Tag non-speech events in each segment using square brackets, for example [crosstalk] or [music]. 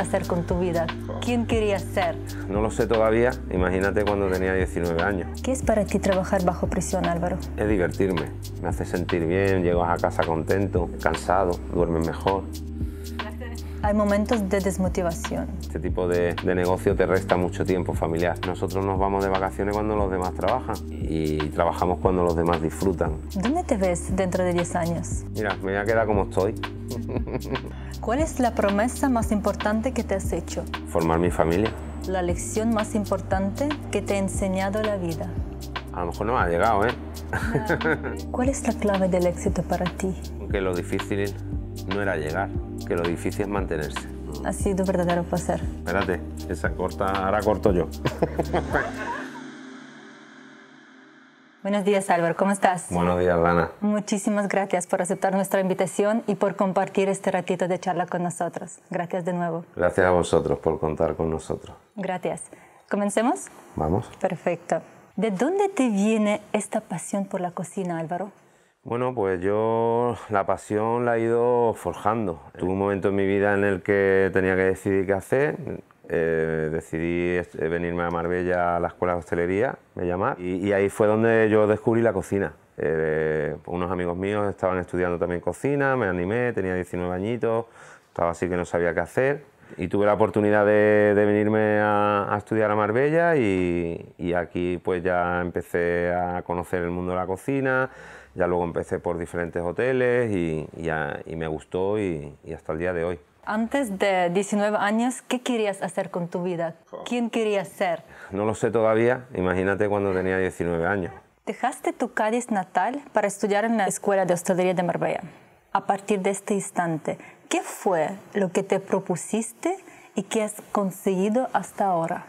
hacer con tu vida? ¿Quién querías ser? No lo sé todavía, imagínate cuando tenía 19 años. ¿Qué es para ti trabajar bajo presión, Álvaro? Es divertirme, me hace sentir bien, llegas a casa contento, cansado, duermes mejor. Hay momentos de desmotivación. Este tipo de, negocio te resta mucho tiempo familiar. Nosotros nos vamos de vacaciones cuando los demás trabajan y trabajamos cuando los demás disfrutan. ¿Dónde te ves dentro de 10 años? Mira, me voy a quedar como estoy. ¿Cuál es la promesa más importante que te has hecho? Formar mi familia. La lección más importante que te ha enseñado la vida. A lo mejor no me ha llegado, ¿eh? Ah. [laughs] ¿Cuál es la clave del éxito para ti? Que lo difícil no era llegar, que lo difícil es mantenerse. Ha sido verdadero placer. Espérate, esa corta, ahora corto yo. [laughs] Buenos días Álvaro, ¿cómo estás? Buenos días Lana. Muchísimas gracias por aceptar nuestra invitación y por compartir este ratito de charla con nosotros. Gracias de nuevo. Gracias a vosotros por contar con nosotros. Gracias. ¿Comencemos? Vamos. Perfecto. ¿De dónde te viene esta pasión por la cocina Álvaro? Bueno, pues yo la pasión la he ido forjando. Tuve un momento en mi vida en el que tenía que decidir qué hacer. Eh, decidí eh, venirme a Marbella a la escuela de hostelería, me llamar, y, ahí fue donde yo descubrí la cocina. Eh, unos amigos míos estaban estudiando también cocina, me animé, tenía 19 añitos, estaba así que no sabía qué hacer. Y tuve la oportunidad de, venirme a, estudiar a Marbella y, y aquí pues ya empecé a conocer el mundo de la cocina, ya luego empecé por diferentes hoteles y, y me gustó y, y, hasta el día de hoy. Antes de 19 años, ¿qué querías hacer con tu vida? ¿Quién querías ser? No lo sé todavía, imagínate cuando tenía 19 años. Dejaste tu Cádiz natal para estudiar en la Escuela de Hostelería de Marbella. A partir de este instante, ¿qué fue lo que te propusiste y qué has conseguido hasta ahora?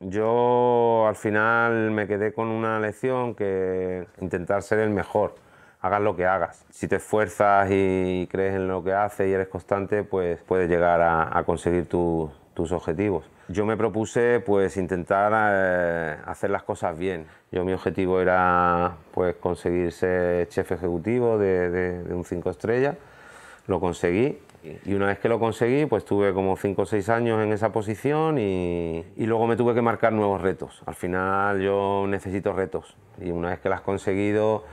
Yo al final me quedé con una lección que intentar ser el mejor hagas lo que hagas. Si te esfuerzas y crees en lo que haces y eres constante, pues puedes llegar a, conseguir tus objetivos. Yo me propuse pues intentar eh, hacer las cosas bien. Yo mi objetivo era pues conseguir ser chef ejecutivo de, un 5 estrellas. Lo conseguí y una vez que lo conseguí, pues tuve como 5 o 6 años en esa posición y, y, luego me tuve que marcar nuevos retos. Al final yo necesito retos y una vez que las has conseguido,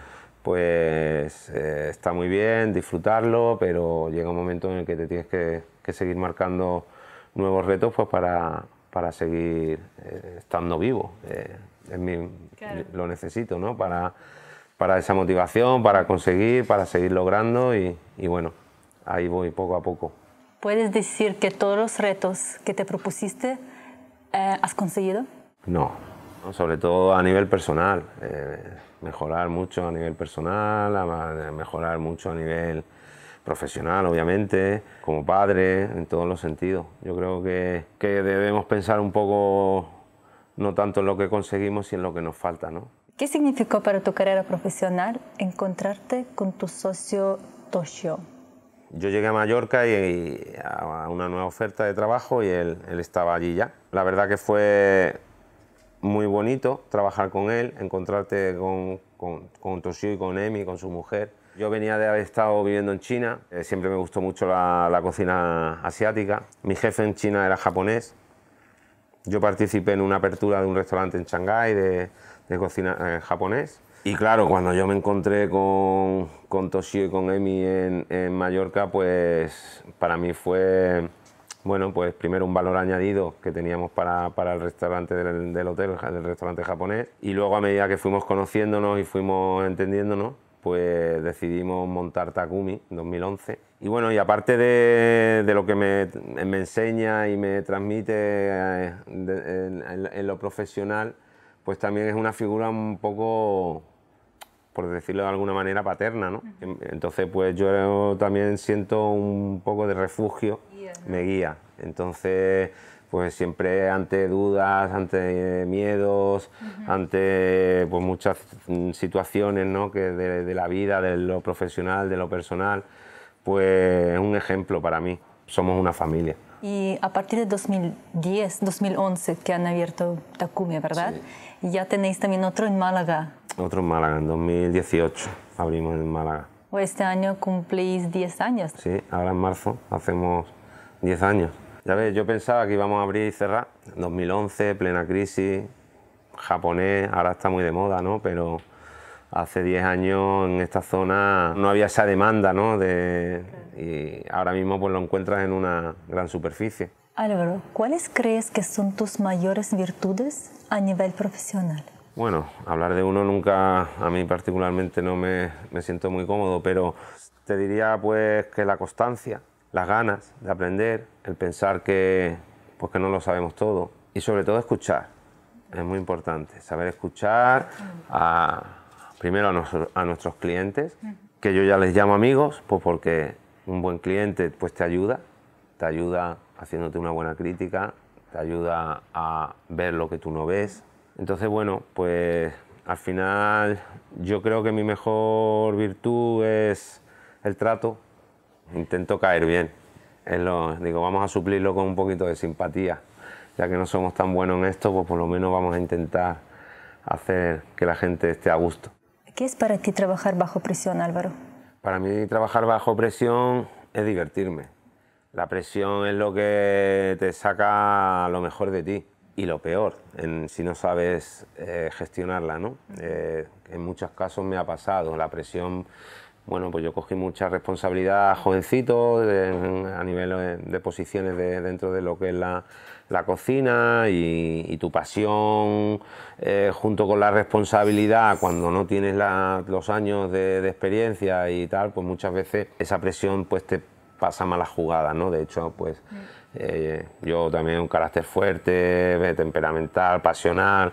pues eh, está muy bien disfrutarlo, pero llega un momento en el que te tienes que, seguir marcando nuevos retos pues para, para seguir eh, estando vivo. Eh, lo necesito, ¿no? Para, para esa motivación, para conseguir, para seguir logrando y bueno, ahí voy poco a poco. ¿Puedes decir que todos los retos que te propusiste has conseguido? No, sobre todo a nivel personal mejorar mucho a nivel personal, mejorar mucho a nivel profesional, obviamente, como padre, en todos los sentidos. Yo creo que, que debemos pensar un poco no tanto en lo que conseguimos, sino en lo que nos falta. ¿no? ¿Qué significó para tu carrera profesional encontrarte con tu socio Toshio? Yo llegué a Mallorca y, a una nueva oferta de trabajo y él, él estaba allí ya. La verdad que fue muy bonito trabajar con él, encontrarte con, con, Toshio y con Emi, con su mujer. Yo venía de haber estado viviendo en China, eh, siempre me gustó mucho la, cocina asiática. Mi jefe en China era japonés. Yo participé en una apertura de un restaurante en Shanghái de, cocina eh, japonés. Y claro, cuando yo me encontré con, con Toshio y con Emi en, en Mallorca, pues para mí fue bueno, pues primero un valor añadido que teníamos para, el restaurante del, hotel, el restaurante japonés, y luego a medida que fuimos conociéndonos y fuimos entendiéndonos, pues decidimos montar Takumi 2011. Y bueno, y aparte de, lo que me, enseña y me transmite eh, en, en, lo profesional, pues también es una figura un poco, por decirlo de alguna manera, paterna, ¿no? Em, entonces, pues yo también siento un poco de refugio me guía. Entonces, pues siempre ante dudas, ante miedos, ante pues, muchas situaciones ¿no? que de, la vida, de lo profesional, de lo personal, pues es un ejemplo para mí. Somos una familia. Y a partir de 2010, 2011, que han abierto Takume, ¿verdad? Sí. Ya tenéis también otro en Málaga. Otro en Málaga, en 2018 abrimos en Málaga. O este año cumplís 10 años. Sí, ahora en marzo hacemos 10 años. Ya ves, yo pensaba que íbamos a abrir y cerrar. 2011, plena crisis, japonés, ahora está muy de moda, ¿no? Pero hace 10 años en esta zona no había esa demanda, ¿no? De, y ahora mismo pues lo encuentras en una gran superficie. Álvaro, ¿cuáles crees que son tus mayores virtudes a nivel profesional? Bueno, hablar de uno nunca, a mí particularmente no me, me siento muy cómodo, pero te diría pues que la constancia, las ganas de aprender, el pensar que, pues no lo sabemos todo y sobre todo escuchar. Es muy importante saber escuchar primero a, nuestros clientes, que yo ya les llamo amigos, pues porque un buen cliente pues te ayuda, te ayuda haciéndote una buena crítica, te ayuda a ver lo que tú no ves. Entonces, bueno, pues al final yo creo que mi mejor virtud es el trato intento caer bien. Lo, digo, vamos a suplirlo con un poquito de simpatía. Ya que no somos tan buenos en esto, pues por lo menos vamos a intentar hacer que la gente esté a gusto. ¿Qué es para ti trabajar bajo presión, Álvaro? Para mí trabajar bajo presión es divertirme. La presión es lo que te saca lo mejor de ti y lo peor, si no sabes eh, gestionarla. ¿no? Eh, en muchos casos me ha pasado, la presión bueno, pues yo cogí mucha responsabilidad jovencito a nivel eh, de, posiciones dentro de lo que es la, cocina y, tu pasión eh, junto con la responsabilidad cuando no tienes los años de, experiencia y tal, pues muchas veces esa presión pues te pasa malas jugadas, ¿no? De hecho, pues mm. eh, yo también un carácter fuerte, temperamental, pasional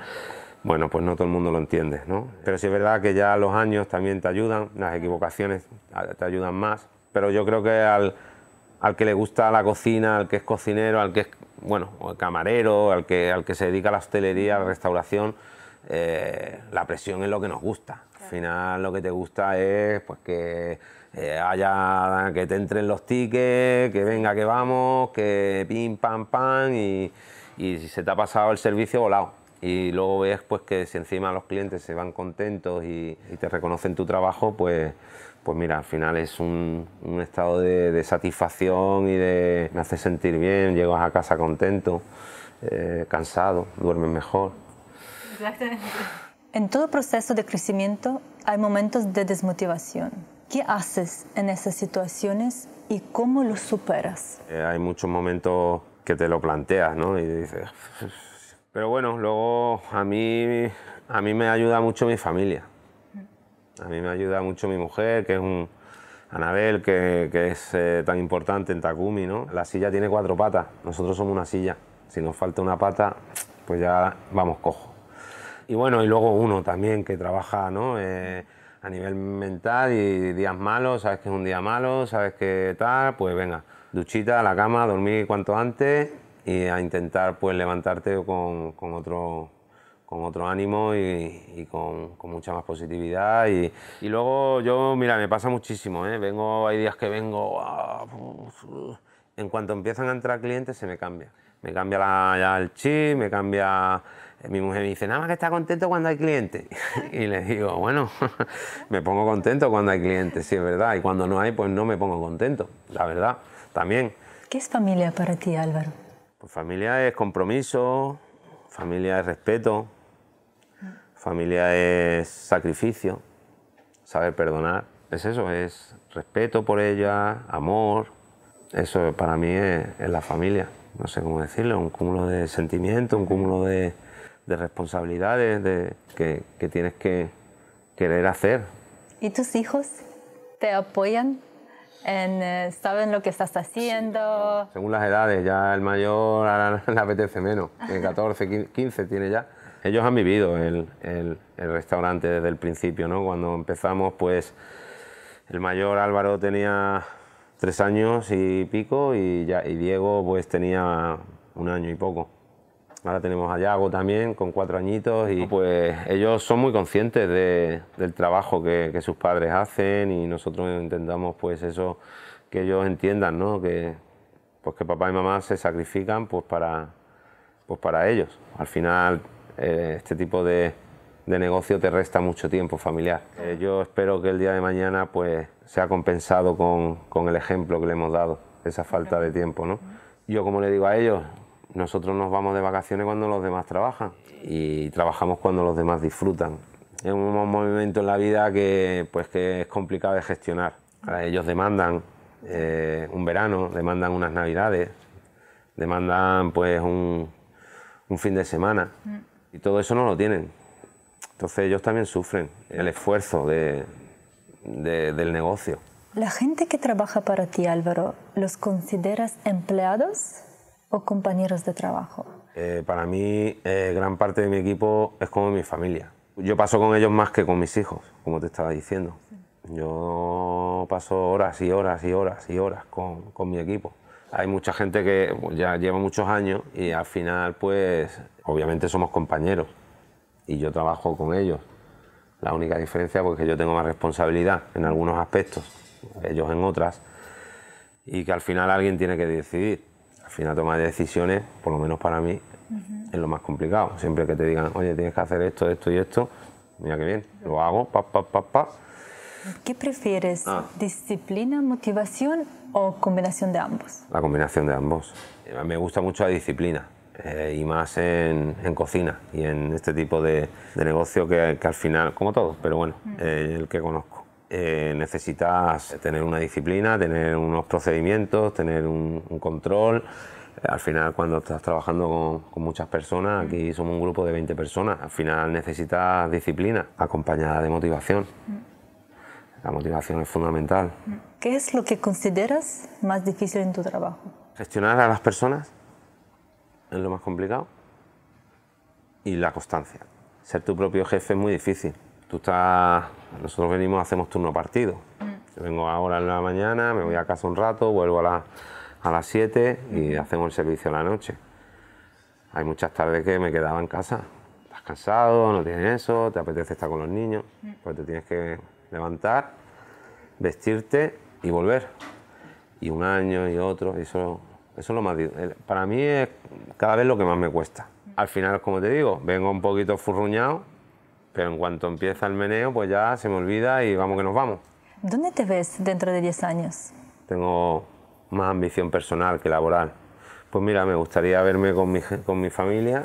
bueno, pues no todo el mundo lo entiende, ¿no? Pero sí es verdad que ya los años también te ayudan, las equivocaciones te ayudan más, pero yo creo que al, que le gusta la cocina, al que es cocinero, al que es, bueno, camarero, al que, al que se dedica a la hostelería, a la restauración, eh, la presión es lo que nos gusta. Al final lo que te gusta es pues que eh, haya, que te entren los tickets, que venga que vamos, que pim pam pam y, y si se te ha pasado el servicio volado y luego ves pues que si encima los clientes se van contentos y, te reconocen tu trabajo, pues, pues mira, al final es un, estado de, satisfacción y de me hace sentir bien, llegas a casa contento, eh, cansado, duermes mejor. Exactamente. En todo proceso de crecimiento hay momentos de desmotivación. ¿Qué haces en esas situaciones y cómo los superas? Eh, hay muchos momentos que te lo planteas, ¿no? Y dices, pero bueno, luego a mí, a mí me ayuda mucho mi familia. A mí me ayuda mucho mi mujer, que es un. Anabel, que, es eh, tan importante en Takumi, ¿no? La silla tiene cuatro patas, nosotros somos una silla. Si nos falta una pata, pues ya vamos cojo. Y bueno, y luego uno también que trabaja, ¿no? Eh, a nivel mental y días malos, sabes que es un día malo, sabes que tal, pues venga, duchita, a la cama, dormir cuanto antes y a intentar pues levantarte con, con otro con otro ánimo y, con, mucha más positividad. Y, y, luego yo, mira, me pasa muchísimo, ¿eh? vengo, hay días que vengo, en cuanto empiezan a entrar clientes se me cambia. Me cambia ya el chip, me cambia... Mi mujer me dice, nada más que está contento cuando hay clientes. [laughs] y le digo, bueno, [laughs] me pongo contento cuando hay clientes, sí, es verdad. Y cuando no hay, pues no me pongo contento, la verdad, también. ¿Qué es familia para ti, Álvaro? Pues familia es compromiso, familia es respeto, familia es sacrificio, saber perdonar. Es eso, es respeto por ella, amor. Eso para mí es, la familia. No sé cómo decirlo, un cúmulo de sentimientos, un cúmulo de, responsabilidades de, que, que tienes que querer hacer. ¿Y tus hijos te apoyan eh, saben lo que estás haciendo. Según las edades, ya el mayor [laughs] le apetece menos, tiene 14, [laughs] 15 tiene ya. Ellos han vivido el, el, el, restaurante desde el principio, ¿no? Cuando empezamos, pues el mayor Álvaro tenía tres años y pico y, ya, y Diego pues tenía un año y poco. Ahora tenemos a Yago también, con cuatro añitos, y pues ellos son muy conscientes del trabajo que, sus padres hacen y nosotros entendamos pues eso, que ellos entiendan, ¿no? Que, pues que papá y mamá se sacrifican pues para, pues para ellos. Al final, eh, este tipo de, de, negocio te resta mucho tiempo familiar. Eh, yo espero que el día de mañana pues sea compensado con, con el ejemplo que le hemos dado, esa falta de tiempo, ¿no? Yo, como le digo a ellos, nosotros nos vamos de vacaciones cuando los demás trabajan y trabajamos cuando los demás disfrutan. Es un movimiento en la vida que, pues, que es complicado de gestionar. Eh, ellos demandan eh, un verano, demandan unas navidades, demandan pues un, fin de semana y todo eso no lo tienen. Entonces ellos también sufren el esfuerzo del negocio. ¿La gente que trabaja para ti, Álvaro, los consideras empleados? o compañeros de trabajo? Eh, para mí, eh, gran parte de mi equipo es como mi familia. Yo paso con ellos más que con mis hijos, como te estaba diciendo. Yo paso horas y horas y horas y horas con, con mi equipo. Hay mucha gente que pues, ya lleva muchos años y al final, pues, obviamente somos compañeros y yo trabajo con ellos. La única diferencia es pues, que yo tengo más responsabilidad en algunos aspectos, ellos en otras, y que al final alguien tiene que decidir al final tomar decisiones, por lo menos para mí, es lo más complicado. Siempre que te digan, oye, tienes que hacer esto, esto y esto, mira qué bien, lo hago, pa, pa, pa, pa. ¿Qué prefieres? Ah. ¿Disciplina, motivación o combinación de ambos? La combinación de ambos. Eh, me gusta mucho la disciplina. Eh, y más en, cocina y en este tipo de, negocio que, al final, como todo, pero bueno, mm. eh, el que conozco eh, necesitas tener una disciplina, tener unos procedimientos, tener un, control. Eh, al final, cuando estás trabajando con, con, muchas personas, aquí mm. somos un grupo de 20 personas, al final necesitas disciplina acompañada de motivación. Mm. La motivación es fundamental. Mm. ¿Qué es lo que consideras más difícil en tu trabajo? Gestionar a las personas es lo más complicado y la constancia. Ser tu propio jefe es muy difícil estás, nosotros venimos, hacemos turno partido. Mm. Yo vengo ahora en la mañana, me voy a casa un rato, vuelvo a, a las 7 y hacemos el servicio a la noche. Hay muchas tardes que me quedaba en casa. Estás cansado, no tienes eso, te apetece estar con los niños, mm. pues te tienes que levantar, vestirte y volver. Y un año y otro, eso, eso es lo más... Para mí es cada vez lo que más me cuesta. Mm. Al final, como te digo, vengo un poquito furruñado, pero en cuanto empieza el meneo, pues ya se me olvida y vamos que nos vamos. ¿Dónde te ves dentro de 10 años? Tengo más ambición personal que laboral. Pues mira, me gustaría verme con mi, con mi familia,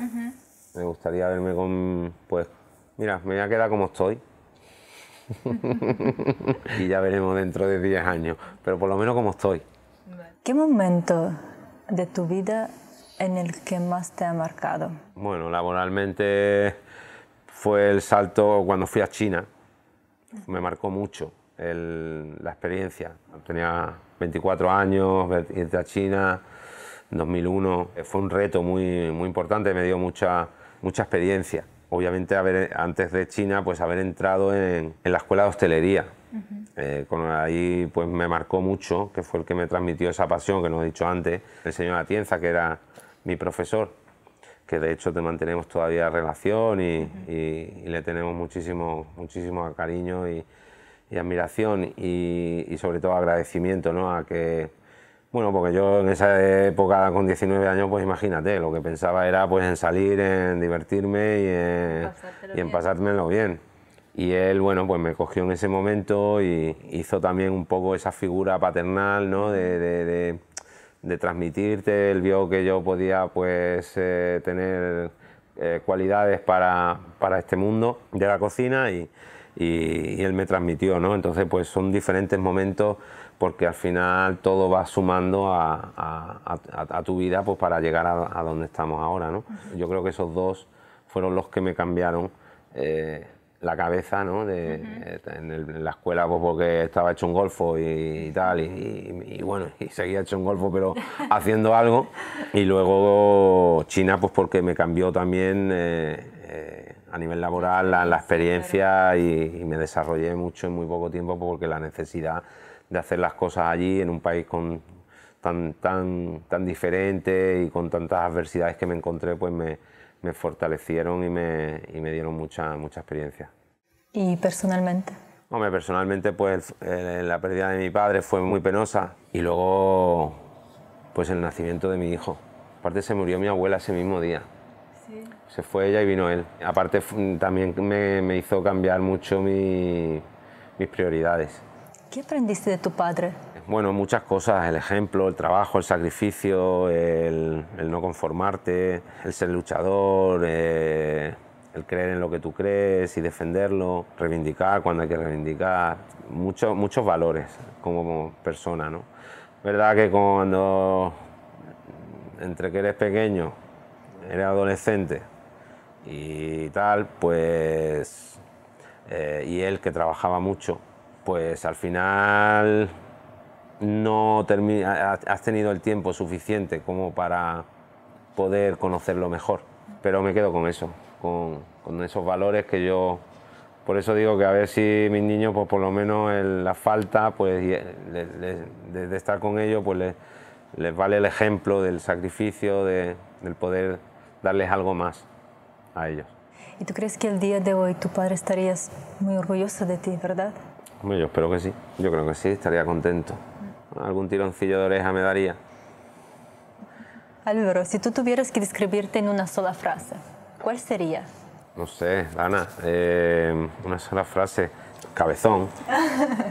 me gustaría verme con, pues, mira, me voy a quedar como estoy. [laughs] [laughs] y ya veremos dentro de 10 años, pero por lo menos como estoy. ¿Qué momento de tu vida en el que más te ha marcado? Bueno, laboralmente fue el salto cuando fui a China. Me marcó mucho la experiencia. Tenía 24 años, irte a China, 2001. Eh, fue un reto muy, muy importante, me dio mucha, mucha experiencia. Obviamente, antes de China, pues haber entrado en, la escuela de hostelería. Eh, ahí pues me marcó mucho, que fue el que me transmitió esa pasión que nos he dicho antes, el señor Atienza, que era mi profesor que de hecho te mantenemos todavía relación y, le tenemos muchísimo, muchísimo cariño y, admiración y, sobre todo agradecimiento ¿no? a que, bueno, porque yo en esa época con 19 años, pues imagínate, lo que pensaba era pues en salir, en divertirme y en, pasármelo bien. Y él, bueno, pues me cogió en ese momento y hizo también un poco esa figura paternal, ¿no? de de transmitirte, él vio que yo podía pues eh, tener eh, cualidades para, este mundo de la cocina y, él me transmitió, ¿no? Entonces pues son diferentes momentos porque al final todo va sumando a, a, tu vida pues para llegar a, donde estamos ahora, ¿no? Yo creo que esos dos fueron los que me cambiaron. Eh, la cabeza, ¿no? en, la escuela pues, porque estaba hecho un golfo y, tal, y, bueno, y seguía hecho un golfo pero [laughs] haciendo algo. Y luego China pues porque me cambió también eh, eh, a nivel laboral la, experiencia y, me desarrollé mucho en muy poco tiempo porque la necesidad de hacer las cosas allí en un país con, tan, tan, tan diferente y con tantas adversidades que me encontré pues me me fortalecieron y me, dieron mucha, mucha experiencia. ¿Y personalmente? me personalmente pues eh, la pérdida de mi padre fue muy penosa y luego pues el nacimiento de mi hijo. Aparte se murió mi abuela ese mismo día. Se fue ella y vino él. Aparte también me, hizo cambiar mucho mis prioridades. ¿Qué aprendiste de tu padre? bueno, muchas cosas, el ejemplo, el trabajo, el sacrificio, el, no conformarte, el ser luchador, eh, el creer en lo que tú crees y defenderlo, reivindicar cuando hay que reivindicar, muchos muchos valores como persona, ¿no? Verdad que cuando entre que eres pequeño, eres adolescente y tal, pues eh, y él que trabajaba mucho, pues al final no has tenido el tiempo suficiente como para poder conocerlo mejor. Pero me quedo con eso, con, esos valores que yo... Por eso digo que a ver si mis niños, pues por lo menos la falta, pues eh, de, estar con ellos, pues les, vale el ejemplo del sacrificio, del poder darles algo más a ellos. ¿Y tú crees que el día de hoy tu padre estaría muy orgulloso de ti, verdad? Yo espero que sí, yo creo que sí, estaría contento algún tironcillo de oreja me daría. Álvaro, si tú tuvieras que describirte en una sola frase, ¿cuál sería? No sé, Ana, eh, una sola frase, cabezón. [laughs]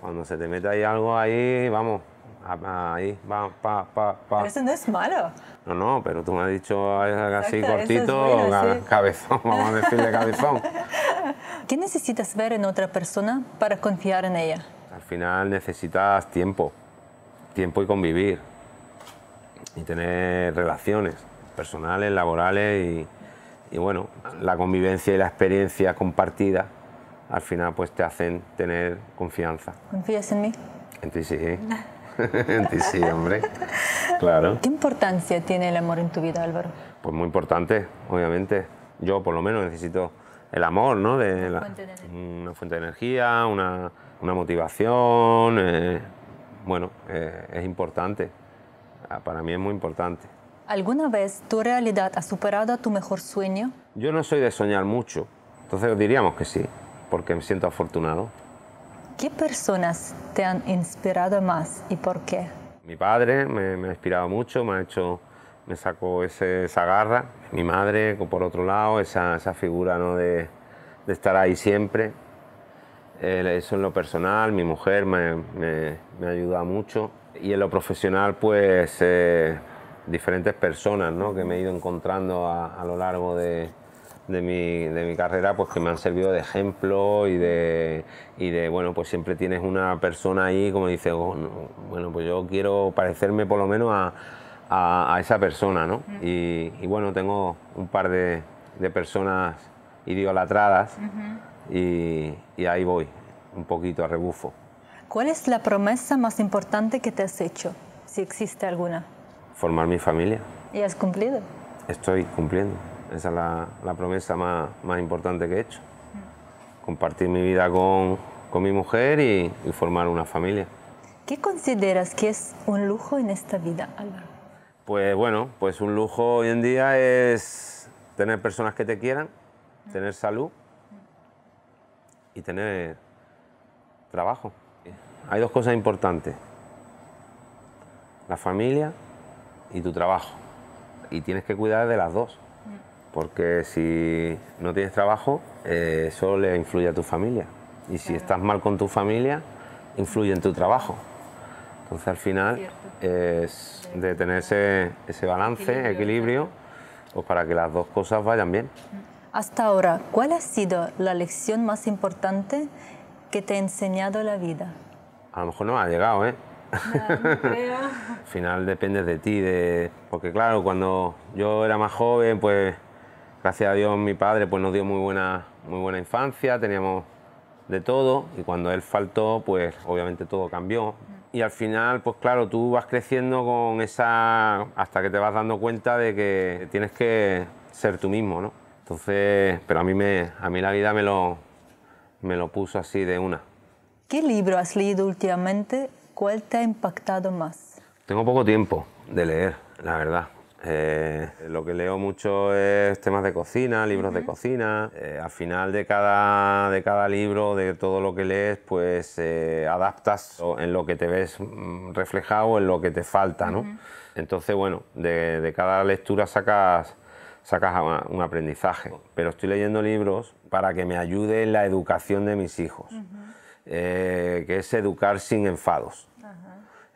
Cuando se te mete ahí algo ahí, vamos, ahí, va, pa, pa, pa. eso no es malo. No, no, pero tú me has dicho así cortito, cabezón, vamos a decirle cabezón. [laughs] ¿Qué necesitas ver en otra persona para confiar en ella? Al final necesitas tiempo tiempo y convivir y tener relaciones personales, laborales y, y, bueno, la convivencia y la experiencia compartida al final pues te hacen tener confianza. ¿Confías en mí? En ti sí. [laughs] en ti sí, hombre. Claro. ¿Qué importancia tiene el amor en tu vida, Álvaro? Pues muy importante, obviamente. Yo por lo menos necesito el amor, ¿no? De una, fuente de... una fuente de energía, una, motivación. Eh, bueno, eh, es importante. Ah, para mí es muy importante. ¿Alguna vez tu realidad ha superado a tu mejor sueño? Yo no soy de soñar mucho, entonces diríamos que sí, porque me siento afortunado. ¿Qué personas te han inspirado más y por qué? Mi padre me, ha inspirado mucho, me ha hecho, me sacó esa garra. Mi madre, por otro lado, esa, figura ¿no? de estar ahí siempre eso en lo personal, mi mujer me, me, me ayuda mucho. Y en lo profesional, pues eh, diferentes personas ¿no? que me he ido encontrando a, lo largo de, de, mi, de, mi, carrera, pues que me han servido de ejemplo y de, y de, bueno, pues siempre tienes una persona ahí, como dice, oh, bueno, pues yo quiero parecerme por lo menos a, a, esa persona, ¿no? Y, bueno, tengo un par de, de personas idolatradas y, ahí voy, un poquito a rebufo. ¿Cuál es la promesa más importante que te has hecho, si existe alguna? Formar mi familia. ¿Y has cumplido? Estoy cumpliendo. Esa es la, promesa más, importante que he hecho. Compartir mi vida con, mi mujer y, formar una familia. ¿Qué consideras que es un lujo en esta vida, Álvaro? Pues bueno, pues un lujo hoy en día es tener personas que te quieran, tener salud y tener trabajo. Hay dos cosas importantes, la familia y tu trabajo. Y tienes que cuidar de las dos, porque si no tienes trabajo, eh, eso le influye a tu familia. Y si estás mal con tu familia, influye en tu trabajo. Entonces al final es de tener ese, ese balance, equilibrio, pues, para que las dos cosas vayan bien. Mm. Hasta ahora, ¿cuál ha sido la lección más importante que te ha enseñado la vida? A lo mejor no me ha llegado, ¿eh? [laughs] Al final depende de ti, de... porque claro, cuando yo era más joven, pues gracias a Dios mi padre pues, nos dio muy buena, muy buena infancia, teníamos de todo y cuando él faltó, pues obviamente todo cambió. Y al final, pues claro, tú vas creciendo con esa... hasta que te vas dando cuenta de que tienes que ser tú mismo, ¿no? Entonces, pero a mí, me, a mí la vida me lo, me lo puso así de una. ¿Qué libro has leído últimamente? ¿Cuál te ha impactado más? Tengo poco tiempo de leer, la verdad. Eh, lo que leo mucho es temas de cocina, libros de cocina. Eh, al final de cada, de cada libro, de todo lo que lees, pues eh, adaptas en lo que te ves mm, reflejado, en lo que te falta, ¿no? Entonces, bueno, de, de, cada lectura sacas, sacas un aprendizaje. Pero estoy leyendo libros para que me ayude en la educación de mis hijos, eh, que es educar sin enfados.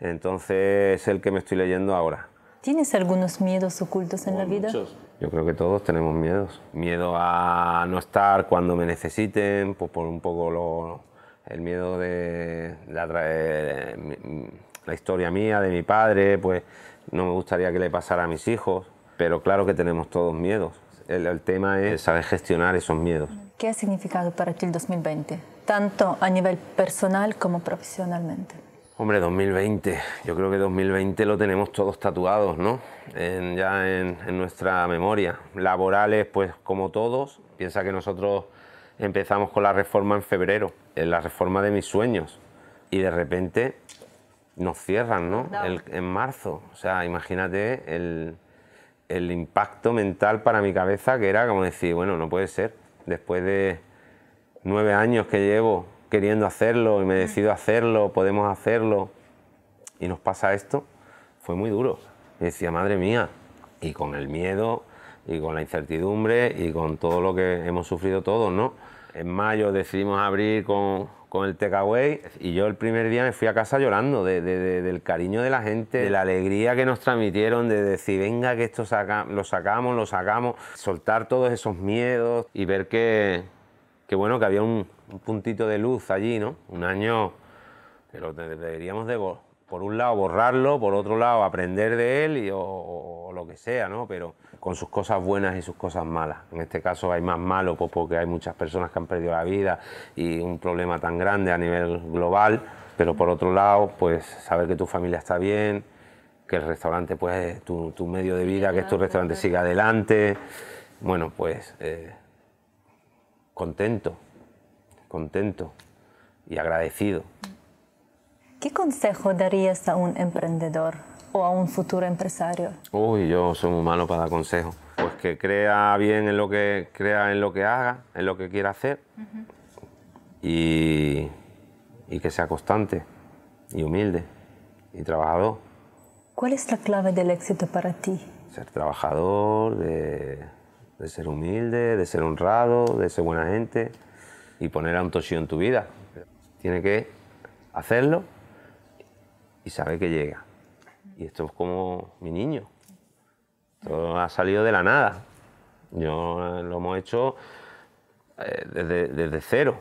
Entonces es el que me estoy leyendo ahora. ¿Tienes algunos miedos ocultos en la vida? Yo creo que todos tenemos miedos. Miedo a no estar cuando me necesiten, pues por un poco el miedo de eh, la historia mía, de mi padre, pues no me gustaría que le pasara a mis hijos. Pero claro que tenemos todos miedos. El, tema es saber gestionar esos miedos. ¿Qué ha significado para ti el 2020, tanto a nivel personal como profesionalmente? Hombre, 2020, yo creo que 2020 lo tenemos todos tatuados, ¿no? ya en, nuestra memoria. Laborales, pues como todos, piensa que nosotros empezamos con la reforma en febrero, en la reforma de mis sueños, y de repente nos cierran, ¿no? en marzo, o sea, imagínate el, el impacto mental para mi cabeza que era como decir, bueno, no puede ser, después de nueve años que llevo queriendo hacerlo y me decido hacerlo, podemos hacerlo, y nos pasa esto, fue muy duro. decía, madre mía, y con el miedo, y con la incertidumbre, y con todo lo que hemos sufrido todos, ¿no? En mayo decidimos abrir con con el takeaway y yo el primer día me fui a casa llorando del cariño de la gente, de la alegría que nos transmitieron, de decir, venga, que esto lo sacamos, lo sacamos, soltar todos esos miedos y ver que, que bueno, que había un, puntito de luz allí, ¿no? Un año que lo deberíamos de, por un lado borrarlo, por otro lado aprender de él y, o, lo que sea, ¿no? Pero con sus cosas buenas y sus cosas malas. En este caso hay más malo pues, porque hay muchas personas que han perdido la vida y un problema tan grande a nivel global, pero por otro lado, pues saber que tu familia está bien, que el restaurante, pues tu, tu medio de vida, que es tu restaurante, siga adelante. Bueno, pues eh, contento, contento y agradecido. ¿Qué consejo darías a un emprendedor o a un futuro empresario? Uy, yo soy muy malo para dar consejos. Pues que crea bien en lo que crea en lo que haga, en lo que quiera hacer y, que sea constante y humilde y trabajador. ¿Cuál es la clave del éxito para ti? Ser trabajador, de, ser humilde, de ser honrado, de ser buena gente y poner a un en tu vida. Tiene que hacerlo y sabe que llega. Y esto es como mi niño. Todo ha salido de la nada. Yo eh, lo hemos hecho eh, desde, cero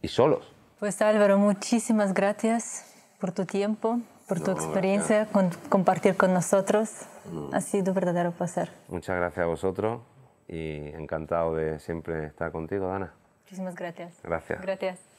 y solos. Pues Álvaro, muchísimas gracias por tu tiempo, por tu experiencia, por compartir con nosotros. Mm. Ha sido un verdadero placer. Muchas gracias a vosotros y encantado de siempre estar contigo, Dana. Muchísimas gracias. Gracias. Gracias.